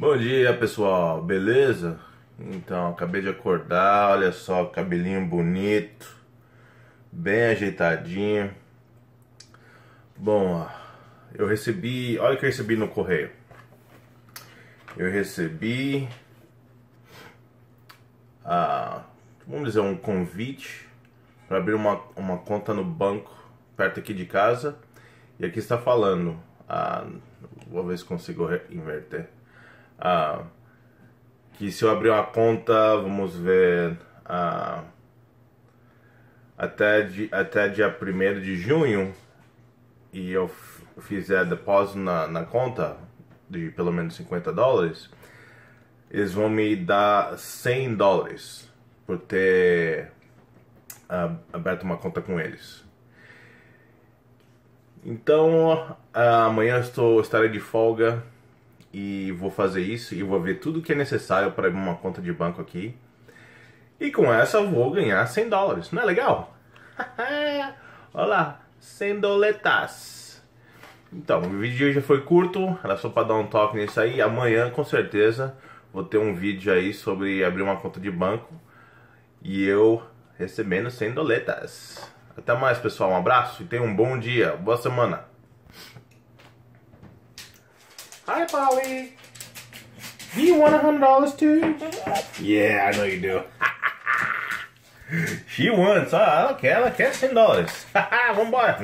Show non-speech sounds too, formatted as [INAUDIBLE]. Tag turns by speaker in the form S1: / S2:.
S1: Bom dia pessoal, beleza? Então, acabei de acordar, olha só, cabelinho bonito, bem ajeitadinho. Bom, eu recebi, olha o que eu recebi no correio. Eu recebi, ah, vamos dizer, um convite para abrir uma, uma conta no banco perto aqui de casa. E aqui está falando, ah, vou ver se consigo inverter. Ah, que se eu abrir uma conta, vamos ver. Ah, até, de, até dia 1 de junho e eu fizer depósito na, na conta de pelo menos 50 dólares, eles vão me dar 100 dólares por ter ah, aberto uma conta com eles. Então, ah, amanhã estou, estarei de folga e vou fazer isso e vou ver tudo que é necessário para uma conta de banco aqui. E com essa vou ganhar 100 dólares. Não é legal? [LAUGHS] Olha lá, 100 doletas. Então, o vídeo de hoje foi curto, era só para dar um toque nisso aí. Amanhã, com certeza, vou ter um vídeo aí sobre abrir uma conta de banco e eu recebendo 100 doletas. Até mais, pessoal. Um abraço e tenha um bom dia, boa semana. Hi, Polly. Do you want a hundred dollars too? yeah, I know you do. [LAUGHS] she wants so okay, do I like ten dollars. [LAUGHS] One bar.